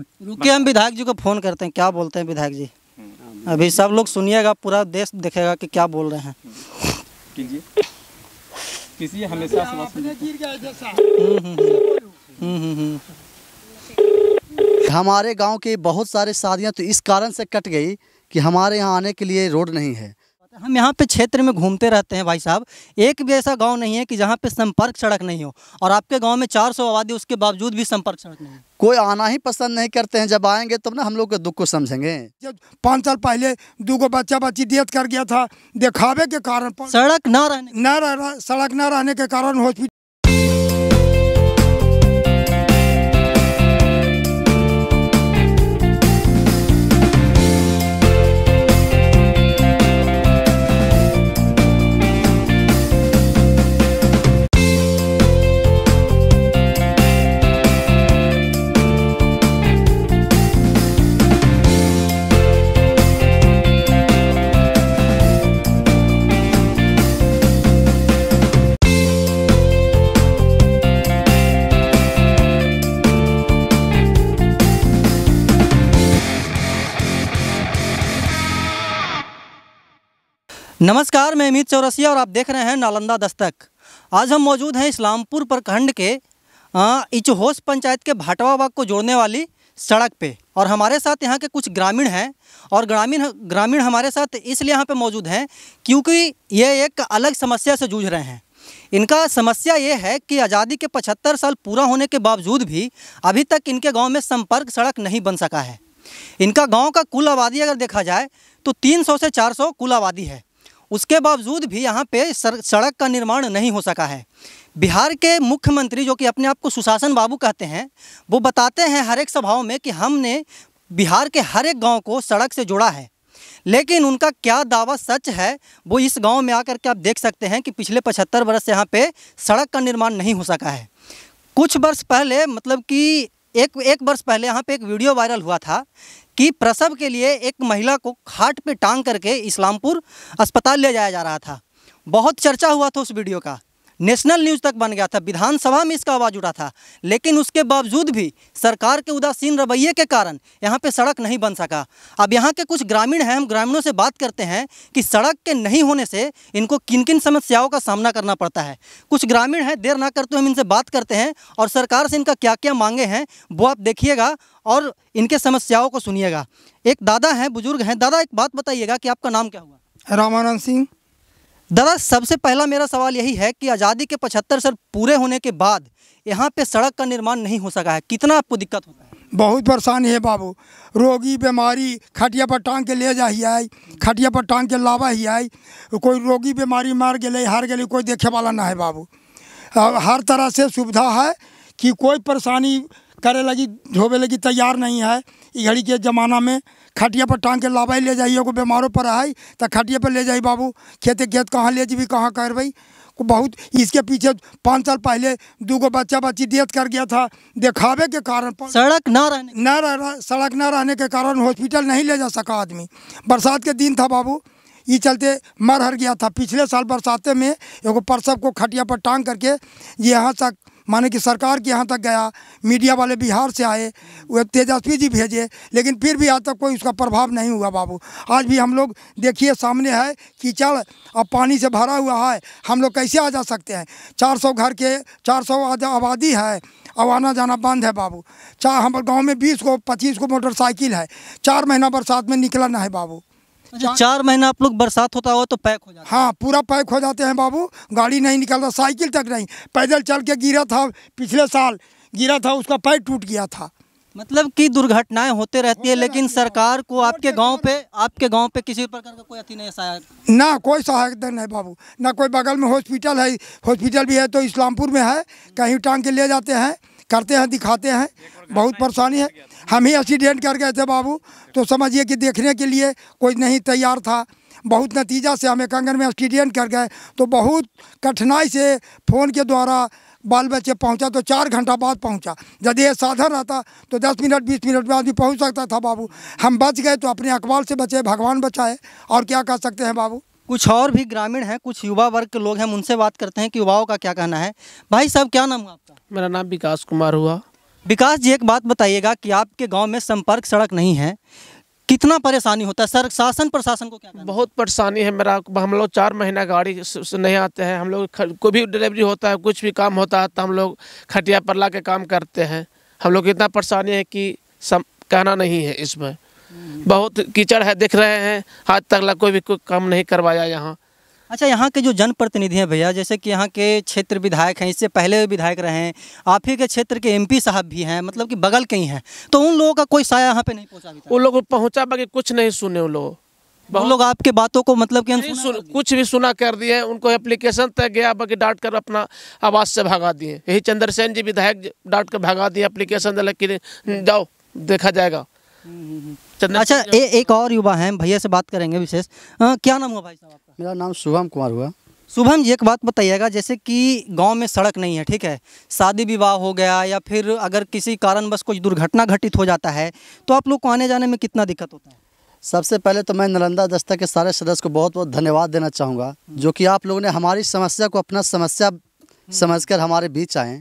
रुके हम विधायक जी को फोन करते हैं क्या बोलते हैं विधायक जी अभी सब लोग सुनिएगा पूरा देश देखेगा कि क्या बोल रहे हैं किसी हमेशा हम्म, हम्म, हम्म, हमारे गांव के बहुत सारे शादियां तो इस कारण से कट गई कि हमारे यहाँ आने के लिए रोड नहीं है हम यहाँ पे क्षेत्र में घूमते रहते हैं भाई साहब एक भी ऐसा गांव नहीं है कि जहाँ पे संपर्क सड़क नहीं हो और आपके गांव में 400 आबादी उसके बावजूद भी संपर्क सड़क नहीं कोई आना ही पसंद नहीं करते हैं जब आएंगे तब तो ना हम लोग के दुख को समझेंगे जब पाँच साल पहले दो गो बच्चा बच्ची डेथ कर गया था दिखावे के कारण सड़क न रहने न रह सड़क न रहने के कारण हॉस्पिटल नमस्कार मैं अमित चौरसिया और आप देख रहे हैं नालंदा दस्तक आज हम मौजूद हैं इस्लामपुर प्रखंड के इचहोस पंचायत के भाटवा बाग को जोड़ने वाली सड़क पे और हमारे साथ यहाँ के कुछ ग्रामीण हैं और ग्रामीण ग्रामीण हमारे साथ इसलिए यहाँ पे मौजूद हैं क्योंकि ये एक अलग समस्या से जूझ रहे हैं इनका समस्या ये है कि आज़ादी के पचहत्तर साल पूरा होने के बावजूद भी अभी तक इनके गाँव में संपर्क सड़क नहीं बन सका है इनका गाँव का कुल आबादी अगर देखा जाए तो तीन से चार कुल आबादी है उसके बावजूद भी यहाँ पे सड़क का निर्माण नहीं हो सका है बिहार के मुख्यमंत्री जो कि अपने आप को सुशासन बाबू कहते हैं वो बताते हैं हर एक सभाओं में कि हमने बिहार के हर एक गांव को सड़क से जोड़ा है लेकिन उनका क्या दावा सच है वो इस गांव में आकर के आप देख सकते हैं कि पिछले पचहत्तर वर्ष से यहाँ पे सड़क का निर्माण नहीं हो सका है कुछ वर्ष पहले मतलब कि एक एक वर्ष पहले यहाँ पे एक वीडियो वायरल हुआ था कि प्रसव के लिए एक महिला को खाट पे टांग करके इस्लामपुर अस्पताल ले जाया जा रहा था बहुत चर्चा हुआ था उस वीडियो का नेशनल न्यूज़ तक बन गया था विधानसभा में इसका आवाज़ उठा था लेकिन उसके बावजूद भी सरकार के उदासीन रवैये के कारण यहाँ पे सड़क नहीं बन सका अब यहाँ के कुछ ग्रामीण हैं हम ग्रामीणों से बात करते हैं कि सड़क के नहीं होने से इनको किन किन समस्याओं का सामना करना पड़ता है कुछ ग्रामीण हैं देर ना करते हम इनसे बात करते हैं और सरकार से इनका क्या क्या मांगे हैं वो आप देखिएगा और इनके समस्याओं को सुनिएगा एक दादा हैं बुजुर्ग हैं दादा एक बात बताइएगा कि आपका नाम क्या हुआ रामानंद सिंह दादा सबसे पहला मेरा सवाल यही है कि आज़ादी के पचहत्तर साल पूरे होने के बाद यहाँ पे सड़क का निर्माण नहीं हो सका है कितना आपको दिक्कत होता है बहुत परेशानी है बाबू रोगी बीमारी खटिया पर टांग के ले जा ही आई खटिया पर टांग के लावा ही आई कोई रोगी बीमारी मार गए हार गए कोई देखे वाला ना है बाबू हर तरह से सुविधा है कि कोई परेशानी करे लगी धोबे लगी तैयार नहीं है घड़ी के ज़माना में खटिया पर टांग के लाबै ले जाइए को बीमारों पर है तो खटिया पर ले जाइए बाबू खेत खेत कहाँ ले जेबी कहाँ करब बहुत इसके पीछे पाँच साल पहले दूगो बच्चा बच्ची डेथ कर गया था देखावे के कारण सड़क ना रहने न रह, सड़क ना रहने के कारण हॉस्पिटल नहीं ले जा सका आदमी बरसात के दिन था बाबू ये चलते मर हर गया था पिछले साल बरसाते में एगो परसव को खटिया पर टांग करके यहाँ तक माने कि सरकार के यहाँ तक गया मीडिया वाले बिहार से आए वह तेजस्वी जी भेजे लेकिन फिर भी आज तक कोई उसका प्रभाव नहीं हुआ बाबू आज भी हम लोग देखिए सामने है कीचड़ अब पानी से भरा हुआ है हम लोग कैसे आ जा सकते हैं 400 घर के 400 आबादी है अब आना जाना बंद है बाबू चाहे हमारे गाँव में बीस को पच्चीस को मोटरसाइकिल है चार महीना बरसात में निकला ना है बाबू अच्छा चार महीना आप लोग बरसात होता हो तो पैक हो जाता हाँ पूरा पैक हो जाते हैं बाबू गाड़ी नहीं निकलता साइकिल तक नहीं पैदल चल के गिरा था पिछले साल गिरा था उसका पैर टूट गया था मतलब कि दुर्घटनाएं होते रहती है लेकिन सरकार को आपके गांव पे आपके गांव पे किसी प्रकार का कोई अति नहीं सहायक ना कोई सहायक नहीं बाबू ना कोई बगल में हॉस्पिटल है हॉस्पिटल भी है तो इस्लामपुर में है कहीं टांग के ले जाते हैं करते हैं दिखाते हैं बहुत परेशानी है हम ही एक्सीडेंट कर गए थे बाबू तो समझिए कि देखने के लिए कोई नहीं तैयार था बहुत नतीजा से हमें कंगन में एक्सीडेंट कर गए तो बहुत कठिनाई से फ़ोन के द्वारा बाल बच्चे पहुंचा तो चार घंटा बाद पहुंचा यदि ये साधन रहता तो दस मिनट बीस मिनट में आदमी पहुंच सकता था बाबू हम बच गए तो अपने अखबार से बचे भगवान बचाए और क्या कर सकते हैं बाबू कुछ और भी ग्रामीण हैं कुछ युवा वर्ग के लोग हैं उनसे बात करते हैं कि युवाओं का क्या कहना है भाई साहब क्या नाम हुआ मेरा नाम विकास कुमार हुआ विकास जी एक बात बताइएगा कि आपके गांव में संपर्क सड़क नहीं है कितना परेशानी होता है सर शासन प्रशासन को क्या बहुत परेशानी है मेरा हम लोग चार महीना गाड़ी से नहीं आते हैं हम लोग कोई भी डिलीवरी होता है कुछ भी काम होता है तो हम लोग खटिया पर ला के काम करते हैं हम लोग इतना परेशानी है कि सम, कहना नहीं है इसमें बहुत कीचड़ है देख रहे हैं आज तक कोई भी कोई काम नहीं करवाया यहाँ अच्छा यहाँ के जो जनप्रतिनिधि हैं भैया जैसे कि यहाँ के क्षेत्र विधायक हैं इससे पहले विधायक रहे हैं आप ही के क्षेत्र के एमपी साहब भी हैं मतलब कि बगल के ही हैं तो उन लोगों का कोई साया यहाँ पे नहीं पहुँचा उन लोगों को पहुँचा बाकी कुछ नहीं सुने उन लोगों वो लोग आपके बातों को मतलब कि सुन, कुछ भी सुना कर दिए उनको एप्लीकेशन तक गया बाकी डांट कर अपना आवाज से भगा दिए यही चंद्रसेन जी विधायक डांट कर भगा दिए एप्लीकेशन दिला जाओ देखा जाएगा हम्म, हम्म, हम्म। अच्छा ए, एक और युवा हैं भैया से बात करेंगे विशेष क्या नाम हुआ भाई साहब आपका मेरा नाम शुभम कुमार हुआ शुभम जी एक बात बताइएगा जैसे कि गांव में सड़क नहीं है ठीक है शादी विवाह हो गया या फिर अगर किसी कारणवश कुछ दुर्घटना घटित हो जाता है तो आप लोग को आने जाने में कितना दिक्कत होता है सबसे पहले तो मैं नालंदा दस्ता के सारे सदस्य को बहुत बहुत धन्यवाद देना चाहूँगा जो कि आप लोगों ने हमारी समस्या को अपना समस्या समझ हमारे बीच आए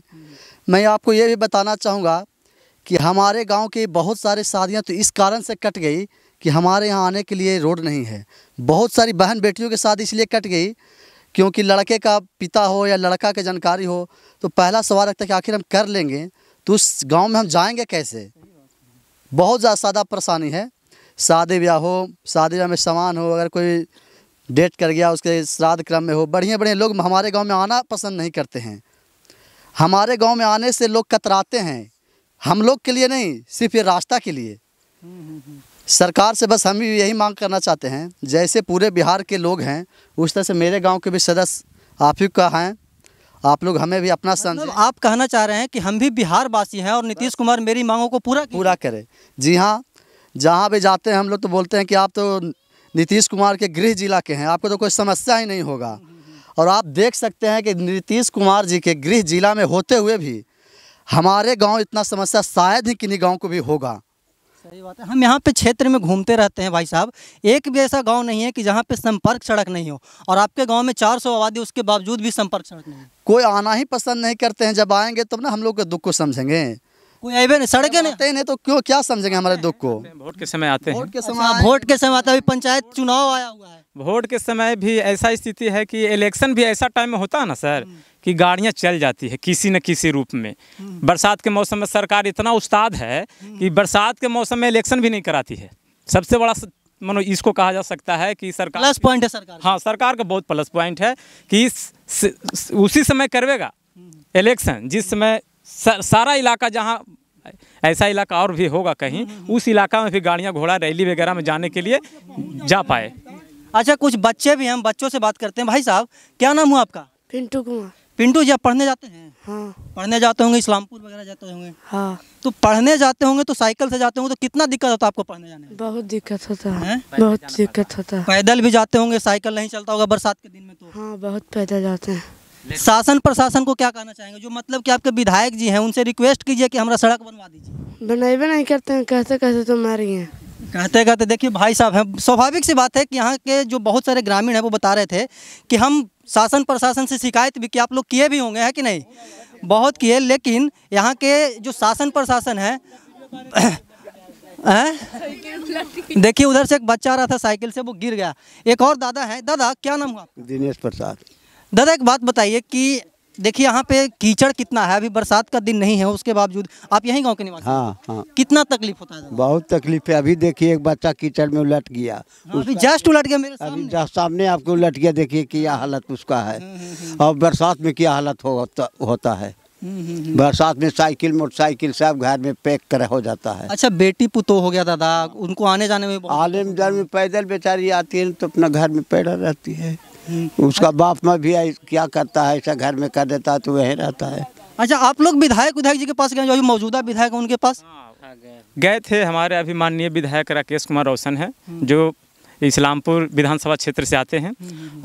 मैं आपको ये भी बताना चाहूँगा कि हमारे गांव के बहुत सारे शादियां तो इस कारण से कट गई कि हमारे यहाँ आने के लिए रोड नहीं है बहुत सारी बहन बेटियों के साथ इसलिए कट गई क्योंकि लड़के का पिता हो या लड़का के जानकारी हो तो पहला सवाल रखता है कि आखिर हम कर लेंगे तो उस गाँव में हम जाएँगे कैसे बहुत ज़्यादा सादा परेशानी है शादी ब्याह हो शादी ब्याह में सामान हो अगर कोई डेट कर गया उसके श्राद्ध क्रम में हो बढ़िया बढ़िया लोग हमारे गांव में आना पसंद नहीं करते हैं हमारे गांव में आने से लोग कतराते हैं हम लोग के लिए नहीं सिर्फ ये रास्ता के लिए सरकार से बस हम भी यही मांग करना चाहते हैं जैसे पूरे बिहार के लोग हैं उस तरह से मेरे गांव के भी सदस्य आप ही का हैं आप लोग हमें भी अपना मतलब आप कहना चाह रहे हैं कि हम भी बिहार वासी हैं और नीतीश कुमार मेरी मांगों को पूरा पूरा करें जी हाँ जहाँ भी जाते हैं हम लोग तो बोलते हैं कि आप तो नीतीश कुमार के गृह जिला के हैं आपको तो कोई समस्या ही नहीं होगा और आप देख सकते हैं कि नीतीश कुमार जी के गृह जिला में होते हुए भी हमारे गांव इतना समस्या शायद ही किन्हीं गांव को भी होगा सही बात है हम यहां पे क्षेत्र में घूमते रहते हैं भाई साहब एक भी ऐसा गांव नहीं है कि जहाँ पे संपर्क सड़क नहीं हो और आपके गांव में 400 आबादी उसके बावजूद भी संपर्क सड़क नहीं कोई आना ही पसंद नहीं करते हैं जब आएंगे तब ना हम लोग के दुख को समझेंगे कोई आए नहीं सड़कें नहीं नहीं तो क्यों क्या समझेंगे हमारे दुख को वोट के समय आते हैं वोट के अच्छा, समय वोट के समय आता है पंचायत चुनाव आया हुआ है वोट के समय भी ऐसा स्थिति है कि इलेक्शन भी ऐसा टाइम में होता है ना सर हम्म। कि गाड़ियाँ चल जाती है किसी न किसी रूप में बरसात के मौसम में सरकार इतना उस्ताद है कि बरसात के मौसम में इलेक्शन भी नहीं कराती है सबसे बड़ा मानो इसको कहा जा सकता है कि सरकार प्लस पॉइंट है सरकार हाँ सरकार का बहुत प्लस पॉइंट है कि इस, स, उसी समय करवेगा इलेक्शन जिस समय सारा इलाका जहाँ ऐसा इलाका और भी होगा कहीं उस इलाका में भी गाड़ियाँ घोड़ा रैली वगैरह में जाने के लिए जा पाए अच्छा कुछ बच्चे भी हैं बच्चों से बात करते हैं भाई साहब क्या नाम हुआ आपका पिंटू कुमार पिंटू जी आप पढ़ने जाते हैं हाँ पढ़ने जाते होंगे इस्लामपुर वगैरह जाते होंगे हाँ तो पढ़ने जाते होंगे तो साइकिल से जाते होंगे तो कितना दिक्कत होता है आपको पढ़ने जाने में बहुत दिक्कत होता है बहुत दिक्कत होता है पैदल भी जाते होंगे साइकिल नहीं चलता होगा बरसात के दिन में तो हाँ बहुत पैदल जाते हैं शासन प्रशासन को क्या कहना चाहेंगे जो मतलब कि आपके विधायक जी हैं उनसे रिक्वेस्ट कीजिए कि हमारा सड़क बनवा दीजिए बनाए नहीं करते हैं कैसे कैसे तो मारिए कहते कहते देखिए भाई साहब हम स्वाभाविक सी बात है कि यहाँ के जो बहुत सारे ग्रामीण हैं वो बता रहे थे कि हम शासन प्रशासन से शिकायत भी कि आप लोग किए भी होंगे हैं कि नहीं बहुत किए लेकिन यहाँ के जो शासन प्रशासन है देखिए उधर से एक बच्चा आ रहा था साइकिल से वो गिर गया एक और दादा है दादा क्या नाम हुआ दिनेश प्रसाद दादा एक बात बताइए कि देखिए यहाँ पे कीचड़ कितना है अभी बरसात का दिन नहीं है उसके बावजूद आप यही गांव के निवासी हाँ हाँ कितना तकलीफ होता है बहुत तकलीफ है अभी देखिए एक बच्चा कीचड़ में उलट गया हाँ, अभी जस्ट उलट गया मेरे सामने जस्ट सामने आपको उलट गया देखिए क्या हालत उसका है हम्म, हम्म, हम्म। और बरसात में क्या हालत होता होता है बरसात में साइकिल मोटरसाइकिल सब घर में पैक कर हो जाता है अच्छा बेटी पुतो हो गया दादा उनको आने जाने में आने में पैदल बेचारी आती है तो अपना घर में पैदल रहती है उसका बाप माँ भी क्या करता है ऐसा घर में कर देता है तो वही रहता है अच्छा आप लोग विधायक विधायक जी के पास गए जो अभी मौजूदा विधायक उनके पास हाँ, हाँ, गए थे हमारे अभी माननीय विधायक राकेश कुमार रोशन है जो इस्लामपुर विधानसभा क्षेत्र से आते हैं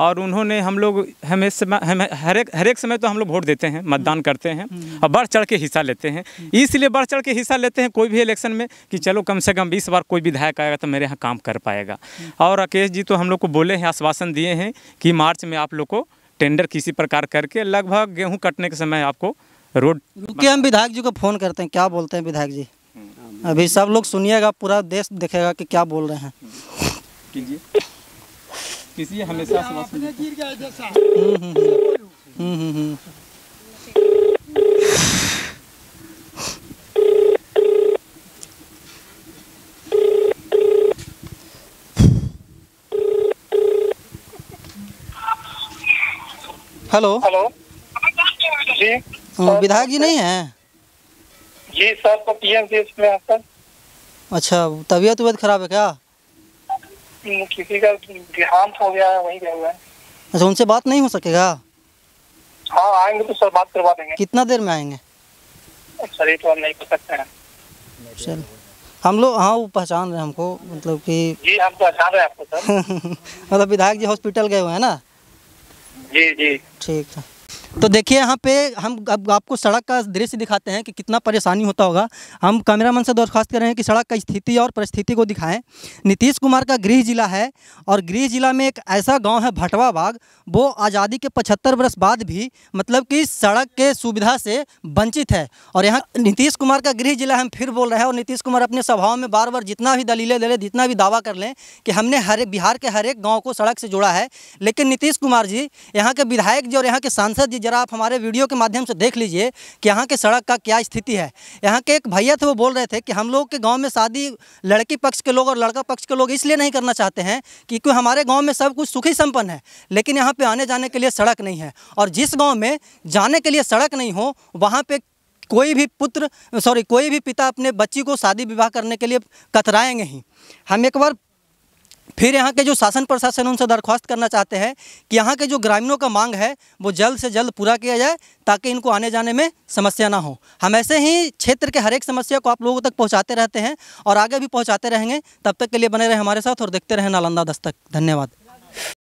और उन्होंने हम लोग हमें समय हमें हर एक हर एक समय तो हम लोग वोट देते हैं मतदान करते हैं और बढ़ चढ़ के हिस्सा लेते हैं इसलिए बढ़ चढ़ के हिस्सा लेते हैं कोई भी इलेक्शन में कि चलो कम से कम बीस बार कोई विधायक आएगा तो मेरे यहाँ काम कर पाएगा और राकेश जी तो हम लोग को बोले हैं आश्वासन दिए हैं कि मार्च में आप लोग को टेंडर किसी प्रकार करके लगभग गेहूँ कटने के समय आपको रोड क्योंकि हम विधायक जी को फ़ोन करते हैं क्या बोलते हैं विधायक जी हम्म। अभी सब लोग सुनिएगा पूरा देश देखेगा कि क्या बोल रहे हैं कीजिए किसी हमेशा हम्म हम्म हेलो हेलो जी हाँ, विधायक जी नहीं है जी सर तो पीएमसीएच में है अच्छा तबीयत उबीयत खराब है क्या हम्म, किसी का देहांत हो गया वहीं गया हुआ है अच्छा उनसे बात नहीं हो सकेगा हाँ आएंगे तो सर बात करवा देंगे कितना देर में आएंगे सर ये तो हम नहीं कर सकते हैं चल हम लोग हाँ वो पहचान रहे हमको मतलब कि जी हम पहचान रहे हैं आपको सर मतलब विधायक जी हॉस्पिटल गए हुए हैं ना जी जी ठीक है तो देखिए यहाँ पे हम अब आपको सड़क का दृश्य दिखाते हैं कि कितना परेशानी होता होगा हम कैमरामैन से दरखास्त कर रहे हैं कि सड़क का स्थिति और परिस्थिति को दिखाएं नीतीश कुमार का गृह जिला है और गृह जिला में एक ऐसा गांव है भटवा बाग वो आज़ादी के पचहत्तर वर्ष बाद भी मतलब कि सड़क के सुविधा से वंचित है और यहाँ नीतीश कुमार का गृह जिला हम फिर बोल रहे हैं और नीतीश कुमार अपने स्वभाव में बार बार जितना भी दलीलें दे लें जितना भी दावा कर लें कि हमने हर बिहार के हर एक गाँव को सड़क से जोड़ा है लेकिन नीतीश कुमार जी यहाँ के विधायक जी और यहाँ के सांसद जी ज़रा आप हमारे वीडियो के माध्यम से देख लीजिए कि यहाँ के सड़क का क्या स्थिति है यहाँ के एक भैया थे वो बोल रहे थे कि हम लोग के गाँव में शादी लड़की पक्ष के लोग और लड़का पक्ष के लोग इसलिए नहीं करना चाहते हैं कि क्योंकि हमारे गाँव में सब कुछ सुखी सम्पन्न है लेकिन यहाँ पर आने जाने के लिए सड़क नहीं है और जिस गाँव में जाने के लिए सड़क नहीं हो वहाँ पर कोई भी पुत्र सॉरी कोई भी पिता अपने बच्ची को शादी विवाह करने के लिए कतराएंगे ही हम एक बार फिर यहाँ के जो शासन प्रशासन उनसे दरख्वास्त करना चाहते हैं कि यहाँ के जो ग्रामीणों का मांग है वो जल्द से जल्द पूरा किया जाए ताकि इनको आने जाने में समस्या ना हो हम ऐसे ही क्षेत्र के हर एक समस्या को आप लोगों तक पहुँचाते रहते हैं और आगे भी पहुँचाते रहेंगे तब तक के लिए बने रहे हमारे साथ और देखते रहें नालंदा दस्तक धन्यवाद